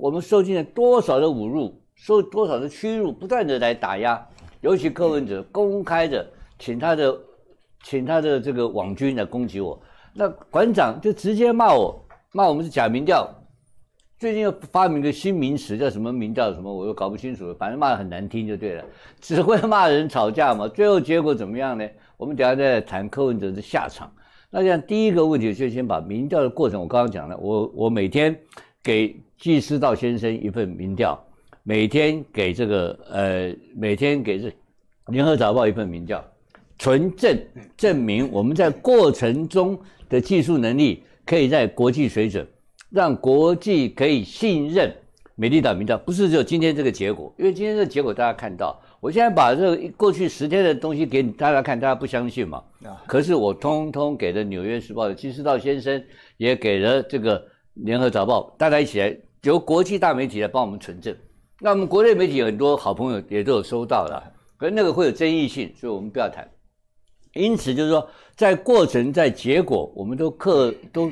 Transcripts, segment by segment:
我们受尽了多少的侮辱，受多少的屈辱，不断的来打压。尤其柯文哲公开的请他的，请他的这个网军来攻击我。那馆长就直接骂我，骂我们是假民调。最近又发明个新名词，叫什么民调什么，我又搞不清楚。反正骂的很难听就对了，只会骂人吵架嘛。最后结果怎么样呢？我们等下再谈柯文哲的下场。那这样第一个问题就先把民调的过程，我刚刚讲了，我我每天。给季斯道先生一份民调，每天给这个呃，每天给这《联合早报》一份民调，纯正证明我们在过程中的技术能力可以在国际水准，让国际可以信任。美丽岛民调不是只有今天这个结果，因为今天这结果大家看到，我现在把这过去十天的东西给大家看，大家不相信嘛？可是我通通给了《纽约时报》的季斯道先生，也给了这个。联合早报，大家一起来由国际大媒体来帮我们存证。那我们国内媒体很多好朋友也都有收到了，可是那个会有争议性，所以我们不要谈。因此就是说，在过程在结果，我们都克都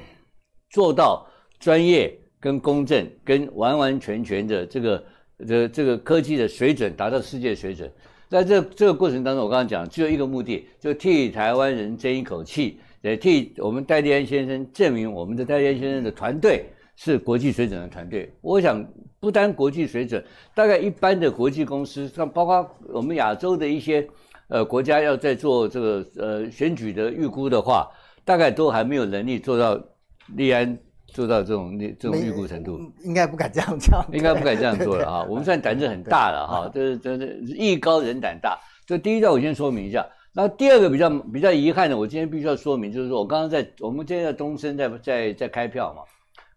做到专业跟公正跟完完全全的这个的这个科技的水准达到世界水准。在这这个过程当中，我刚刚讲只有一个目的，就替台湾人争一口气。也替我们戴利安先生证明，我们的戴利安先生的团队是国际水准的团队。我想，不单国际水准，大概一般的国际公司，像包括我们亚洲的一些呃国家，要在做这个呃选举的预估的话，大概都还没有能力做到利安做到这种那这种预估程度。应该不敢这样讲。应该不敢这样做了啊！我们算胆子很大了哈，这这艺高人胆大。这第一段我先说明一下。那第二个比较比较遗憾的，我今天必须要说明，就是说我刚刚在我们今天在东升在在在开票嘛，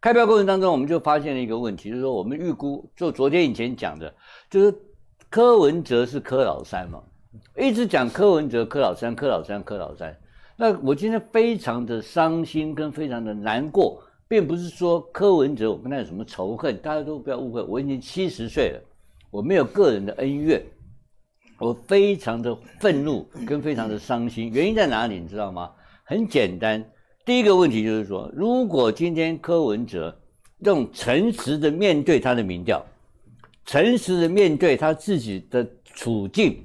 开票过程当中我们就发现了一个问题，就是说我们预估，就昨天以前讲的，就是柯文哲是柯老三嘛，一直讲柯文哲柯老三柯老三柯老三，那我今天非常的伤心跟非常的难过，并不是说柯文哲我跟他有什么仇恨，大家都不要误会，我已经七十岁了，我没有个人的恩怨。我非常的愤怒跟非常的伤心，原因在哪里？你知道吗？很简单，第一个问题就是说，如果今天柯文哲用诚实的面对他的民调，诚实的面对他自己的处境，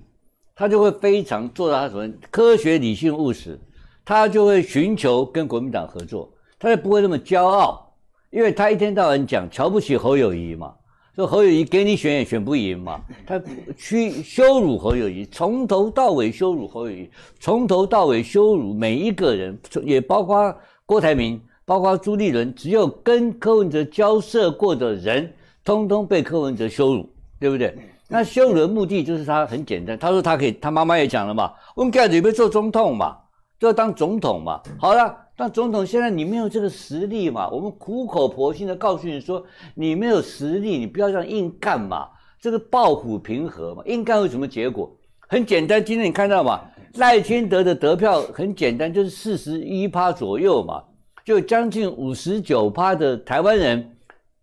他就会非常做到他什么科学、理性、务实，他就会寻求跟国民党合作，他就不会那么骄傲，因为他一天到晚讲瞧不起侯友谊嘛。说侯友谊给你选也选不赢嘛，他去羞辱侯友谊，从头到尾羞辱侯友谊，从头到尾羞辱每一个人，也包括郭台铭，包括朱立伦，只有跟柯文哲交涉过的人，通通被柯文哲羞辱，对不对？那羞辱的目的就是他很简单，他说他可以，他妈妈也讲了嘛，问盖子有没有做中统嘛。要当总统嘛？好了，当总统现在你没有这个实力嘛？我们苦口婆心的告诉你说，你没有实力，你不要这样硬干嘛。这个暴虎平和嘛，硬干有什么结果？很简单，今天你看到嘛，赖清德的得票很简单，就是四十一趴左右嘛，就将近五十九趴的台湾人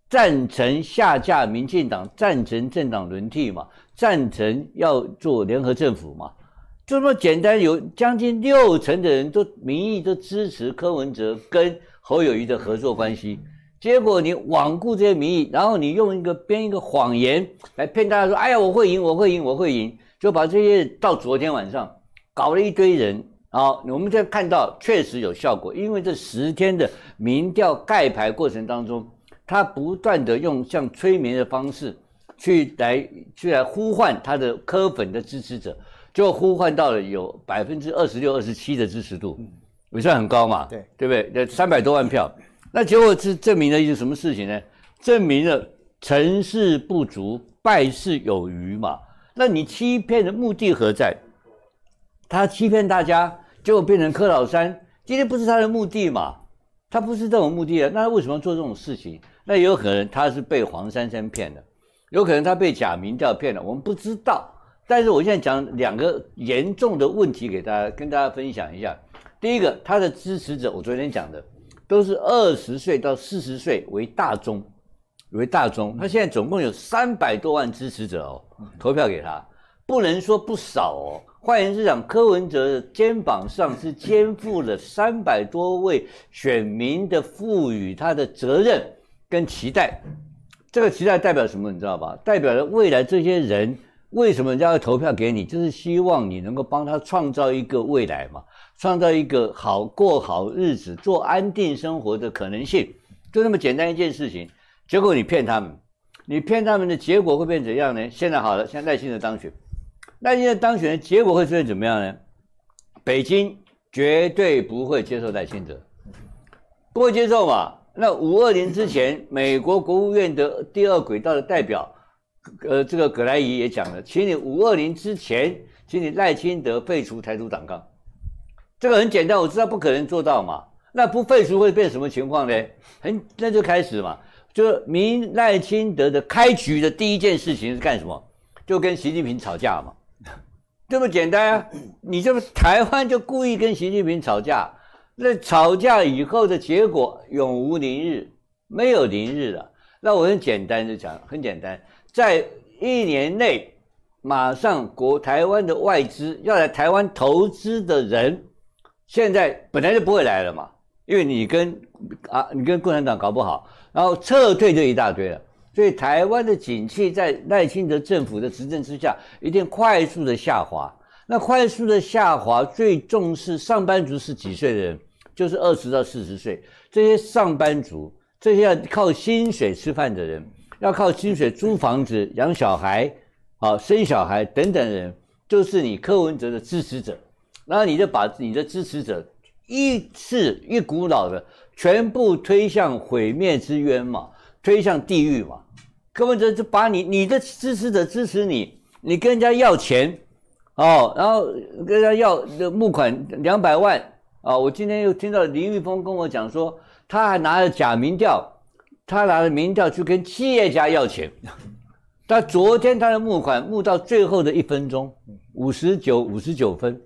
赞成下架民进党，赞成政党轮替嘛，赞成要做联合政府嘛。这么简单，有将近六成的人都民意都支持柯文哲跟侯友谊的合作关系。结果你罔顾这些民意，然后你用一个编一个谎言来骗大家说：“哎呀，我会赢，我会赢，我会赢。”就把这些到昨天晚上搞了一堆人。好，我们再在看到确实有效果，因为这十天的民调盖牌过程当中，他不断的用像催眠的方式去来去来呼唤他的科粉的支持者。就呼唤到了有百分之二十六、二十七的支持度，也算很高嘛，对不对？那三百多万票，那结果是证明了一件什么事情呢？证明了成事不足，败事有余嘛。那你欺骗的目的何在？他欺骗大家，结果变成柯老三，今天不是他的目的嘛？他不是这种目的啊，那他为什么做这种事情？那也有可能他是被黄珊珊骗的，有可能他被假民调骗了，我们不知道。但是我现在讲两个严重的问题给大家跟大家分享一下。第一个，他的支持者，我昨天讲的，都是二十岁到四十岁为大宗，为大宗。他现在总共有三百多万支持者哦，投票给他，不能说不少哦。换言之，讲柯文哲的肩膀上是肩负了三百多位选民的赋予他的责任跟期待。这个期待代表什么？你知道吧？代表了未来这些人。为什么人家要投票给你？就是希望你能够帮他创造一个未来嘛，创造一个好过好日子、做安定生活的可能性，就那么简单一件事情。结果你骗他们，你骗他们的结果会变怎样呢？现在好了，现在耐清德当选，耐清德当选的结果会出现怎么样呢？北京绝对不会接受赖清德，不会接受嘛？那五二年之前，美国国务院的第二轨道的代表。呃，这个葛莱仪也讲了，请你五二零之前，请你赖清德废除台独党纲，这个很简单，我知道不可能做到嘛。那不废除会变什么情况呢？很，那就开始嘛。就明赖清德的开局的第一件事情是干什么？就跟习近平吵架嘛，这么简单啊！你这台湾就故意跟习近平吵架，那吵架以后的结果永无宁日，没有宁日了。那我很简单就讲，很简单。在一年内，马上国台湾的外资要来台湾投资的人，现在本来就不会来了嘛，因为你跟啊你跟共产党搞不好，然后撤退就一大堆了。所以台湾的景气在赖清德政府的执政之下，一定快速的下滑。那快速的下滑，最重视上班族是几岁的人？就是二十到四十岁这些上班族，这些靠薪水吃饭的人。要靠薪水租房子、养小孩、啊生小孩等等人，就是你柯文哲的支持者，然后你就把你的支持者一次一股脑的全部推向毁灭之渊嘛，推向地狱嘛。柯文哲就把你你的支持者支持你，你跟人家要钱哦，然后跟人家要募款两百万啊！我今天又听到林玉峰跟我讲说，他还拿了假民调。他拿着民调去跟企业家要钱，但昨天他的募款募到最后的一分钟，五十九五十九分，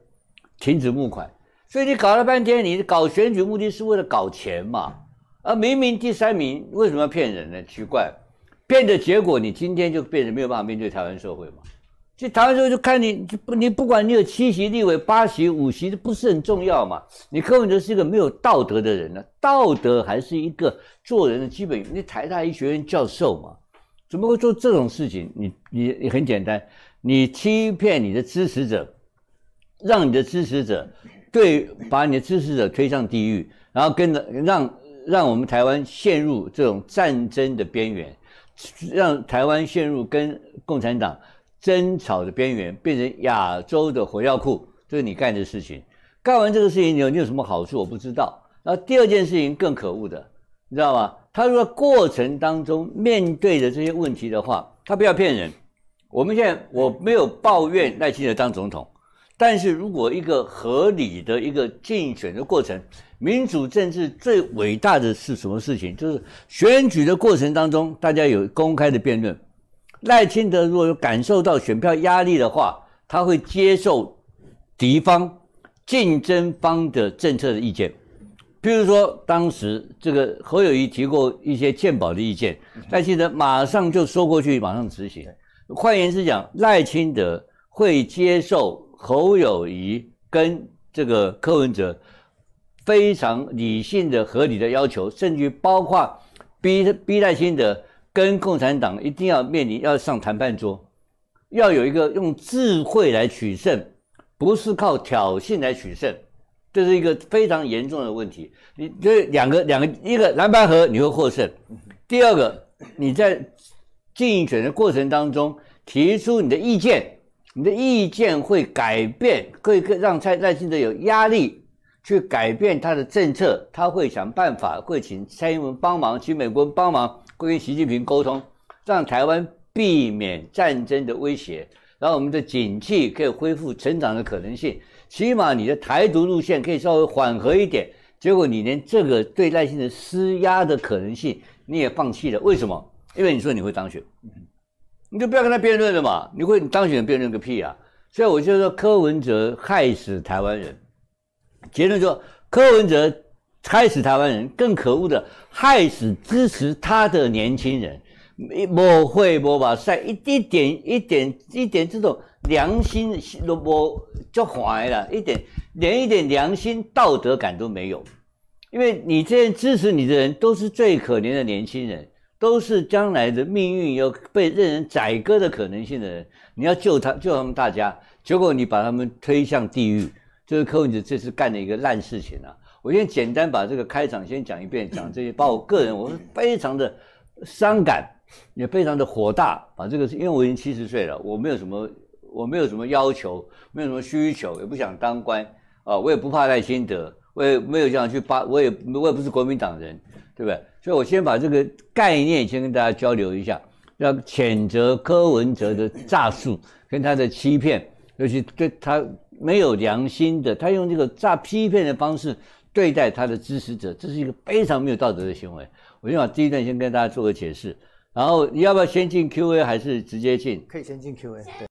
停止募款。所以你搞了半天，你搞选举目的是为了搞钱嘛？啊，明明第三名，为什么要骗人呢？奇怪，变的结果，你今天就变成没有办法面对台湾社会嘛？去台湾之后就看你，不，你不管你有七席、立委、八席、五席，都不是很重要嘛？你柯文哲是一个没有道德的人呢，道德还是一个做人的基本。你台大医学院教授嘛，怎么会做这种事情？你你你很简单，你欺骗你的支持者，让你的支持者对，把你的支持者推上地狱，然后跟着让让我们台湾陷入这种战争的边缘，让台湾陷入跟共产党。争吵的边缘变成亚洲的火药库，这是你干的事情。干完这个事情，你有你有什么好处？我不知道。那第二件事情更可恶的，你知道吗？他说，过程当中面对的这些问题的话，他不要骗人。我们现在我没有抱怨赖清德当总统，但是如果一个合理的一个竞选的过程，民主政治最伟大的是什么事情？就是选举的过程当中，大家有公开的辩论。赖清德如果有感受到选票压力的话，他会接受敌方、竞争方的政策的意见。譬如说，当时这个侯友谊提过一些鉴宝的意见，赖清德马上就说过去，马上执行。换言之，讲赖清德会接受侯友谊跟这个柯文哲非常理性的、合理的要求，甚至包括逼逼赖清德。跟共产党一定要面临要上谈判桌，要有一个用智慧来取胜，不是靠挑衅来取胜，这是一个非常严重的问题。你这两个两个一个蓝白核你会获胜，第二个你在竞选的过程当中提出你的意见，你的意见会改变，会让蔡赖兴的有压力去改变他的政策，他会想办法，会请蔡英文帮忙，请美国帮忙。跟习近平沟通，让台湾避免战争的威胁，然后我们的景济可以恢复成长的可能性，起码你的台独路线可以稍微缓和一点。结果你连这个对赖先的施压的可能性你也放弃了，为什么？因为你说你会当选，你就不要跟他辩论了嘛。你会当选辩论个屁啊！所以我就说柯文哲害死台湾人，结论说柯文哲。害死台湾人，更可恶的害死支持他的年轻人，抹会抹把塞，一一点一点一点这种良心都抹就坏了，一点连一点良心、道德感都没有。因为你这样支持你的人，都是最可怜的年轻人，都是将来的命运有被任人宰割的可能性的人，你要救他，救他们大家，结果你把他们推向地狱，就是柯文哲这次干的一个烂事情啊！我先简单把这个开场先讲一遍，讲这些，把我个人我是非常的伤感，也非常的火大。把这个是，因为我已经七十岁了，我没有什么，我没有什么要求，没有什么需求，也不想当官啊，我也不怕赖心得，我也没有这样去巴，我也我也不是国民党人，对不对？所以我先把这个概念先跟大家交流一下，要谴责柯文哲的诈术跟他的欺骗，尤其对他没有良心的，他用这个诈批骗的方式。对待他的支持者，这是一个非常没有道德的行为。我先把第一段先跟大家做个解释，然后你要不要先进 Q&A 还是直接进？可以先进 Q&A。对。